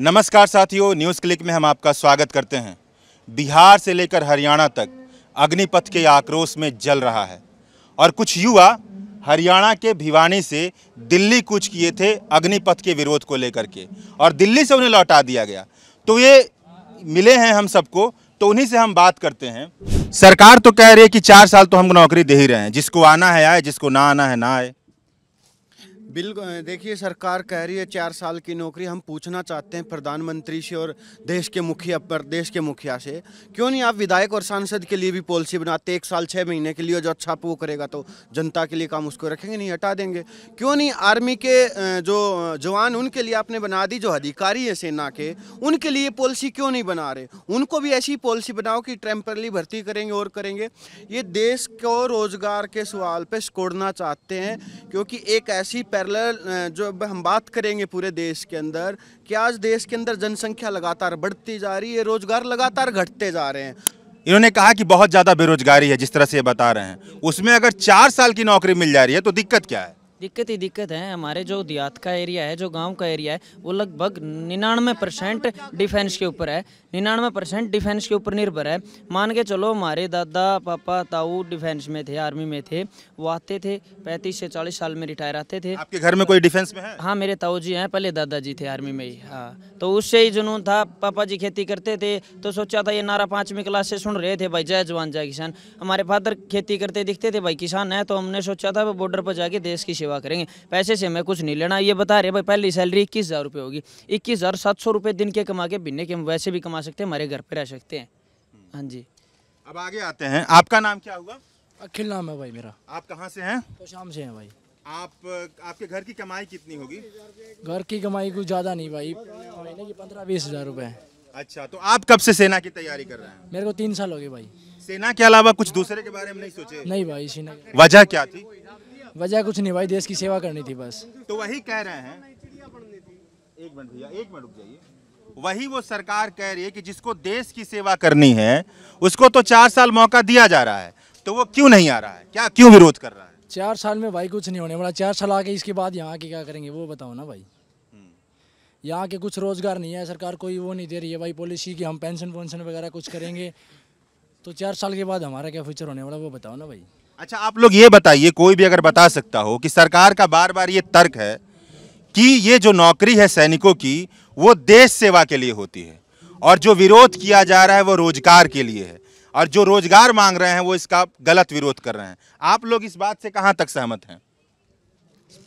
नमस्कार साथियों news click में हम आपका स्वागत करते हैं बिहार से लेकर हरियाणा तक अग्निपथ के आक्रोश में जल रहा है और कुछ युवा हरियाणा के भिवानी से दिल्ली कूच किए थे अग्निपथ के विरोध को लेकर के और दिल्ली से उन्हें लौटा दिया गया तो ये मिले हैं हम सबको तो उन्हीं से हम बात करते हैं सरकार तो कह रही है कि चार साल तो हम नौकरी दे ही रहे हैं जिसको आना है आए जिसको ना आना है ना आए बिल्कुल देखिए सरकार कह रही है चार साल की नौकरी हम पूछना चाहते हैं प्रधानमंत्री से और देश के मुखिया प्रदेश के मुखिया से क्यों नहीं आप विधायक और सांसद के लिए भी पॉलिसी बनाते एक साल छः महीने के लिए जो अच्छा वो करेगा तो जनता के लिए काम उसको रखेंगे नहीं हटा देंगे क्यों नहीं आर्मी के जो जवान उनके लिए आपने बना दी जो अधिकारी है सेना के उनके लिए पॉलिसी क्यों नहीं बना रहे उनको भी ऐसी पॉलिसी बनाओ कि टेम्परली भर्ती करेंगे और करेंगे ये देश को रोजगार के सवाल पर छोड़ना चाहते हैं क्योंकि एक ऐसी पैरेलल जो हम बात करेंगे पूरे देश के अंदर कि आज देश के अंदर जनसंख्या लगातार बढ़ती जा रही है रोजगार लगातार घटते जा रहे हैं इन्होंने कहा कि बहुत ज़्यादा बेरोजगारी है जिस तरह से ये बता रहे हैं उसमें अगर चार साल की नौकरी मिल जा रही है तो दिक्कत क्या है दिक्कत ही दिक्कत है हमारे जो देहात का एरिया है जो गांव का एरिया है वो लगभग निन्यानवे परसेंट डिफेंस के ऊपर है निन्यानवे परसेंट डिफेंस के ऊपर निर्भर है मान के चलो हमारे दादा पापा ताऊ डिफेंस में थे आर्मी में थे वो आते थे पैंतीस से चालीस साल में रिटायर आते थे आपके घर में कोई डिफेंस में है हाँ मेरे ताऊ जी हैं पहले दादाजी थे आर्मी में ही हाँ तो उससे ही जुनून था पापा जी खेती करते थे तो सोचा था ये नारा पाँचवीं क्लास से सुन रहे थे भाई जय जवान जय किसान हमारे फादर खेती करते दिखते थे भाई किसान है तो हमने सोचा था वो बॉर्डर पर जाके देश की सेवा सेवा करेंगे पैसे से मैं कुछ नहीं लेना ये बता रहे भाई पहली सैलरी इक्कीस हज़ार रुपये होगी इक्कीस हज़ार सात सौ रुपये दिन के कमा के बिन्ने के वैसे भी कमा सकते हैं हमारे घर पर रह सकते हैं हाँ जी अब आगे आते हैं आपका नाम क्या हुआ अखिल नाम है भाई मेरा आप कहाँ से हैं तो शाम से हैं भाई आप आपके घर की कमाई कितनी होगी घर की कमाई कुछ ज़्यादा नहीं भाई महीने की पंद्रह बीस हज़ार रुपये अच्छा तो आप कब से सेना की तैयारी कर रहे हैं मेरे को तीन साल हो गए भाई सेना के अलावा कुछ दूसरे के बारे में नहीं सोचे नहीं भाई सेना वजह क्या थी वजह कुछ नहीं भाई देश की सेवा करनी थी बस तो वही कह रहे हैं एक मिनट भैया एक मिनट रुक जाइए वही वो सरकार कह रही है कि जिसको देश की सेवा करनी है उसको तो चार साल मौका दिया जा रहा है तो वो क्यों नहीं आ रहा है क्या क्यों विरोध कर रहा है चार साल में भाई कुछ नहीं होने वाला चार साल आके इसके बाद यहाँ के क्या करेंगे वो बताओ ना भाई हम्म। यहाँ के कुछ रोजगार नहीं है सरकार कोई वो नहीं दे रही है भाई पॉलिसी की हम पेंशन वेंशन वगैरह कुछ करेंगे तो चार साल के बाद हमारा क्या फ्यूचर होने वाला वो बताओ ना भाई अच्छा आप लोग ये बताइए कोई भी अगर बता सकता हो कि सरकार का बार बार ये तर्क है कि ये जो नौकरी है सैनिकों की वो देश सेवा के लिए होती है और जो विरोध किया जा रहा है वो रोजगार के लिए है और जो रोजगार मांग रहे हैं वो इसका गलत विरोध कर रहे हैं आप लोग इस बात से कहाँ तक सहमत हैं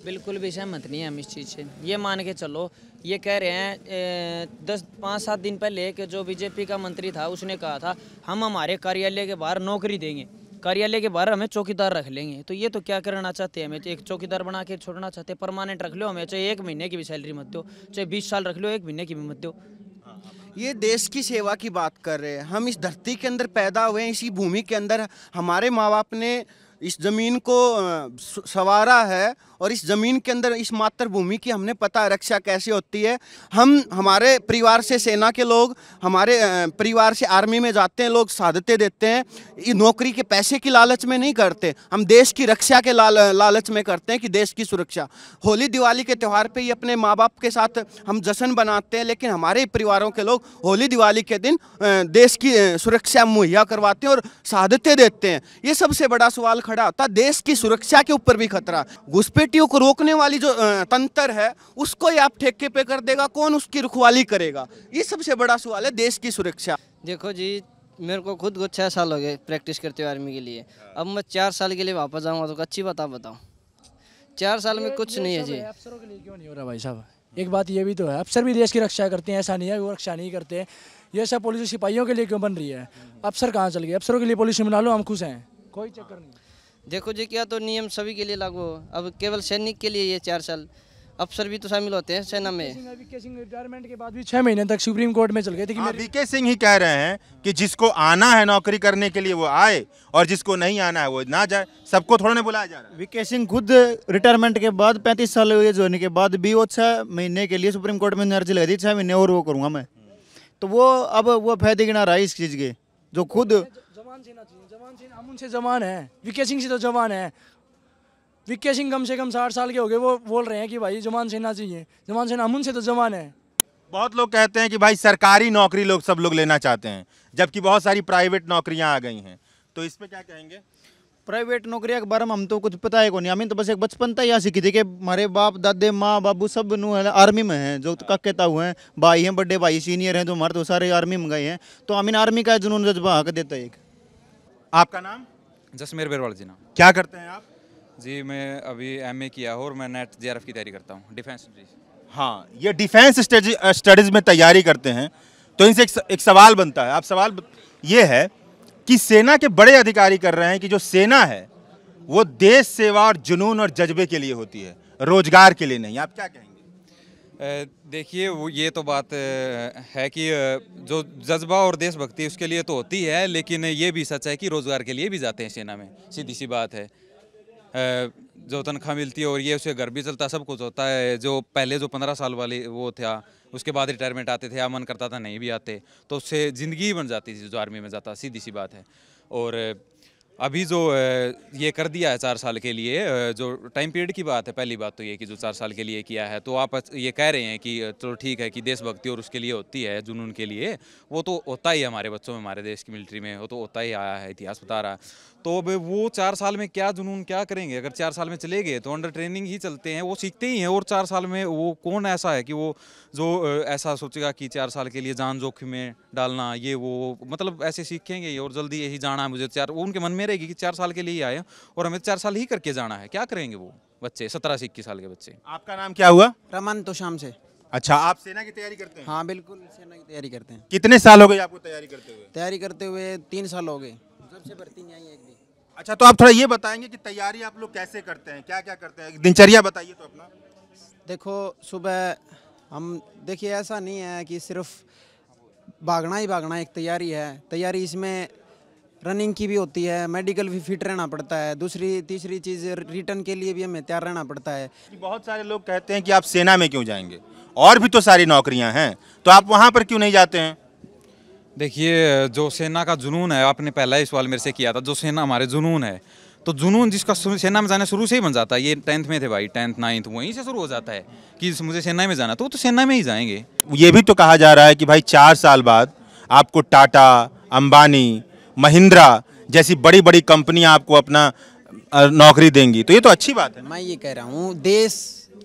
बिल्कुल भी सहमत नहीं है हम इस चीज़ से ये मान के चलो ये कह रहे हैं ए, दस पाँच सात दिन पहले के जो बीजेपी का मंत्री था उसने कहा था हम हमारे कार्यालय के बाहर नौकरी देंगे कार्यालय के बाहर हमें चौकीदार रख लेंगे तो ये तो क्या करना चाहते हैं हमें तो एक चौकीदार बना के छोड़ना चाहते हैं परमानेंट रख लो हमें चाहे एक महीने की भी सैलरी मत दो चाहे बीस साल रख लो एक महीने की भी मत दो ये देश की सेवा की बात कर रहे हैं हम इस धरती के अंदर पैदा हुए हैं इसी भूमि के अंदर हमारे माँ बाप ने इस ज़मीन को सवारा है और इस ज़मीन के अंदर इस मातृभूमि की हमने पता रक्षा कैसे होती है हम हमारे परिवार से सेना के लोग हमारे परिवार से आर्मी में जाते हैं लोग साधते देते हैं नौकरी के पैसे की लालच में नहीं करते हम देश की रक्षा के लाल लालच में करते हैं कि देश की सुरक्षा होली दिवाली के त्यौहार पर ही अपने माँ बाप के साथ हम जश्न बनाते हैं लेकिन हमारे परिवारों के लोग होली दिवाली के दिन देश की सुरक्षा मुहैया करवाते हैं और साधते देते हैं ये सबसे बड़ा सवाल खड़ा खड़ा होता देश की सुरक्षा के ऊपर भी खतरा घुसपैठियों को रोकने वाली जो तंत्र है उसको ही आप ठेके पे कर देगा कौन उसकी रुखवाली करेगा ये सबसे बड़ा सवाल है देश की सुरक्षा देखो जी मेरे को खुद को छः साल हो गए प्रैक्टिस करते हुए आर्मी के लिए अब मैं चार साल के लिए वापस आऊँगा तो अच्छी बात आप बताओ चार साल में कुछ नहीं है जी अफसरों के लिए क्यों नहीं हो रहा भाई साहब एक बात ये भी तो है अफसर भी देश की रक्षा करते हैं ऐसा नहीं है वो रक्षा नहीं करते ये सब पुलिस सिपाहियों के लिए क्यों बन रही है अफसर कहाँ चल गए अफसरों के लिए पुलिस बना लो हम खुश हैं कोई चक्कर नहीं देखो जी क्या तो नियम सभी के लिए लागू हो अब केवल सैनिक के लिए ये चार साल अफसर भी तो शामिल होते हैं सेना में बीके सिंह रिटायरमेंट के बाद भी छह महीने तक सुप्रीम कोर्ट में चल गए थे बीके हाँ, सिंह ही कह रहे हैं कि जिसको आना है नौकरी करने के लिए वो आए और जिसको नहीं आना है वो ना जाए सबको थोड़ा ने बुलाया जा रहा है वीके सिंह खुद रिटायरमेंट के बाद पैंतीस साल होने के बाद भी वो छह महीने के लिए सुप्रीम कोर्ट में अर्जी लगा दी छह महीने और वो करूंगा मैं तो वो अब वो फायदे गिना रहा है इस चीज़ के जो खुद जवान छीना चाहिए जवान हम उनसे जवान है विके सिंह से तो जवान है विके सिंह कम से कम साठ साल के हो गए वो बोल रहे हैं कि भाई जवान सेना चाहिए जवान सेना हम उनसे तो जवान है बहुत लोग कहते हैं कि भाई सरकारी नौकरी लोग सब लोग लेना चाहते हैं जबकि बहुत सारी प्राइवेट नौकरियां आ गई हैं तो इस पर क्या कहेंगे प्राइवेट नौकरिया के बारे में हम तो कुछ पता है को नहीं हमें तो बस एक बचपन तक यहाँ सीखी थी कि हमारे बाप दादे माँ बाबू सब नू है आर्मी में हैं जो हाँ। का कहता हुए हैं भाई हैं बड़े भाई सीनियर हैं जो तो हमारे तो सारे आर्मी में गए हैं तो हमें आर्मी का जुनून जज्बा हक देता है एक आपका नाम जसमेर बेरवाल जी नाम क्या करते हैं आप जी मैं अभी एमए किया हूँ और मैं नेट जे की तैयारी करता हूँ डिफेंस हाँ ये डिफेंस स्टडीज़ में तैयारी करते हैं तो इनसे एक, एक सवाल बनता है आप सवाल ये है कि सेना के बड़े अधिकारी कर रहे हैं कि जो सेना है वो देश सेवा और जुनून और जज्बे के लिए होती है रोजगार के लिए नहीं आप क्या कहेंगे देखिए वो ये तो बात है कि जो जज्बा और देशभक्ति उसके लिए तो होती है लेकिन ये भी सच है कि रोज़गार के लिए भी जाते हैं सेना में सीधी सी बात है जो तनख्वाह मिलती है और ये उसे घर भी चलता सब कुछ होता है जो पहले जो पंद्रह साल वाले वो था उसके बाद रिटायरमेंट आते थे या मन करता था नहीं भी आते तो उससे ज़िंदगी बन जाती थी जो आर्मी में जाता सीधी सी बात है और अभी जो ये कर दिया है चार साल के लिए जो टाइम पीरियड की बात है पहली बात तो ये कि जो चार साल के लिए किया है तो आप ये कह रहे हैं कि चलो तो ठीक है कि देशभक्ति और उसके लिए होती है जुनून के लिए वो तो होता ही हमारे बच्चों में हमारे देश की मिलिट्री में वो तो होता ही आया है इतिहास बता रहा तो अब वो चार साल में क्या जुनून क्या करेंगे अगर चार साल में चले गए तो अंडर ट्रेनिंग ही चलते हैं वो सीखते ही हैं और चार साल में वो कौन ऐसा है कि वो जो ऐसा सोचेगा कि चार साल के लिए जान जोखिम में डालना ये वो मतलब ऐसे सीखेंगे और जल्दी यही जाना है मुझे चार उनके मन में में रहेगी कि चार साल के लिए आए और हमें चार साल ही करके जाना है क्या करेंगे वो बच्चे सत्रह से इक्कीस साल के बच्चे आपका नाम क्या हुआ रमन तो शाम से अच्छा आप सेना की तैयारी करते हैं हाँ बिल्कुल सेना की तैयारी करते हैं कितने साल हो गए आपको तैयारी करते हुए तैयारी करते हुए तीन साल हो गए सबसे भर्ती नहीं एक भी अच्छा तो आप थोड़ा ये बताएंगे कि तैयारी आप लोग कैसे करते हैं क्या क्या करते हैं दिनचर्या बताइए तो अपना देखो सुबह हम देखिए ऐसा नहीं है कि सिर्फ भागना ही भागना एक तैयारी है तैयारी इसमें रनिंग की भी होती है मेडिकल भी फिट रहना पड़ता है दूसरी तीसरी चीज़ रिटर्न के लिए भी हमें तैयार रहना पड़ता है बहुत सारे लोग कहते हैं कि आप सेना में क्यों जाएंगे और भी तो सारी नौकरियां हैं तो आप वहां पर क्यों नहीं जाते हैं देखिए जो सेना का जुनून है आपने पहला ही सवाल मेरे से किया था जो सेना हमारे जुनून है तो जुनून जिसका सेना में जाना शुरू से ही बन जाता है ये टेंथ में थे भाई टेंथ नाइन्थ वहीं से शुरू हो जाता है कि मुझे सेना में जाना तो वो तो सेना में ही जाएंगे ये भी तो कहा जा रहा है कि भाई चार साल बाद आपको टाटा अंबानी महिंद्रा जैसी बड़ी बड़ी कंपनियां आपको अपना नौकरी देंगी तो ये तो अच्छी बात है मैं ये कह रहा हूँ देश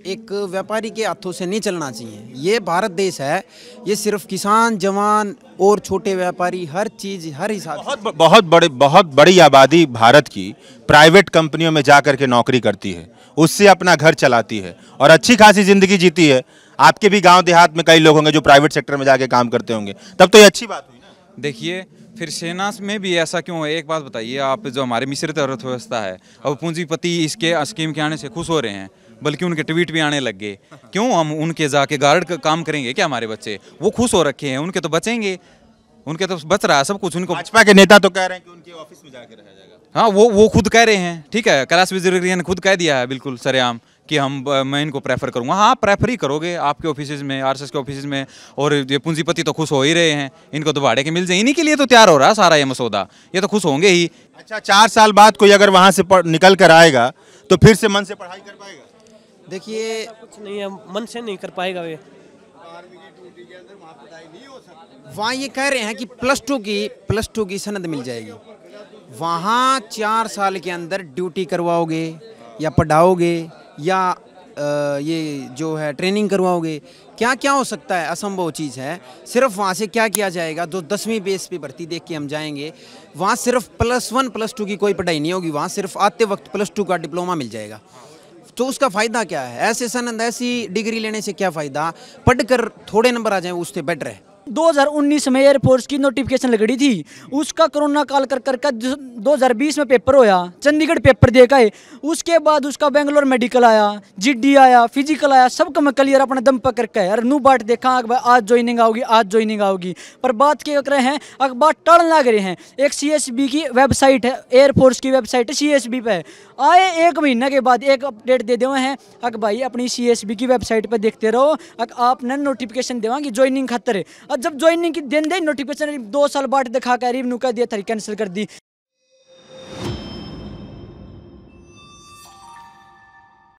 एक व्यापारी के हाथों से नहीं चलना चाहिए ये भारत देश है ये सिर्फ किसान जवान और छोटे व्यापारी हर चीज़ हर हिसाब बहुत बहुत बड़े बहुत बड़ी आबादी भारत की प्राइवेट कंपनियों में जा कर के नौकरी करती है उससे अपना घर चलाती है और अच्छी खासी ज़िंदगी जीती है आपके भी गाँव देहात में कई लोग होंगे जो प्राइवेट सेक्टर में जाके काम करते होंगे तब तो ये अच्छी बात हुई ना देखिए फिर सेना में भी ऐसा क्यों है एक बात बताइए आप जो हमारे मिश्रित अर्थव्यवस्था है अब पूंजीपति इसके स्कीम के आने से खुश हो रहे हैं बल्कि उनके ट्वीट भी आने लग गए क्यों हम उनके जाके गार्ड का काम करेंगे क्या हमारे बच्चे वो खुश हो रखे हैं उनके तो बचेंगे उनके तो बच रहा है सब कुछ उनको भाजपा के नेता तो कह रहे हैं कि उनके ऑफिस में जाके रह जाएगा हाँ वो वो खुद कह रहे हैं ठीक है कैलाश विजय खुद कह दिया है बिल्कुल सरेआम कि हम मैं इनको प्रेफर करूँगा हाँ प्रेफर ही करोगे आपके ऑफिस में आर के ऑफिस में और ये पूंजीपति तो खुश हो ही रहे हैं इनको तो भाड़े के मिल जाए इन्हीं के लिए तो तैयार हो रहा है सारा ये मसौदा ये तो खुश होंगे ही अच्छा चार साल बाद कोई अगर वहाँ से निकल कर आएगा तो फिर से मन से पढ़ाई कर पाएगा देखिए कुछ नहीं है मन से नहीं कर पाएगा वे वहाँ ये कह रहे हैं कि प्लस टू की प्लस टू की सनद मिल जाएगी वहाँ चार साल के अंदर ड्यूटी करवाओगे या पढ़ाओगे या ये जो है ट्रेनिंग करवाओगे क्या क्या हो सकता है असंभव चीज़ है सिर्फ वहाँ से क्या किया जाएगा जो दसवीं बेस पे भर्ती देख के हम जाएंगे वहाँ सिर्फ प्लस वन प्लस टू की कोई पढ़ाई नहीं होगी वहाँ सिर्फ आते वक्त प्लस टू का डिप्लोमा मिल जाएगा तो उसका फ़ायदा क्या है ऐसे सनंद ऐसी डिग्री लेने से क्या फ़ायदा पढ़ कर थोड़े नंबर आ जाए उससे बेटर है 2019 में एयरफोर्स की नोटिफिकेशन लग थी उसका कोरोना काल कर कर का 2020 में पेपर होया चंडीगढ़ पेपर दे गए उसके बाद उसका बेंगलोर मेडिकल आया जीडी आया फिजिकल आया सब का मैं क्लियर अपने दम पकड़ करके अरे नू बाट देखा अखबार आज ज्वाइनिंग आओगी आज ज्वाइनिंग आओगी पर बात क्या कर रहे हैं अखबार टाल लग रहे हैं एक सी की वेबसाइट है एयरफोर्स की वेबसाइट है सी पे आए एक महीने के बाद एक अपडेट दे देवे हैं अक भाई अपनी सी की वेबसाइट पर देखते रहो अक आपने नोटिफिकेशन देवा कि ज्वाइनिंग खतरे और जब ज्वाइनिंग की देन दे नोटिफिकेशन दो साल बाद दिखा कर रिव्यू कर दिया था कैंसिल कर दी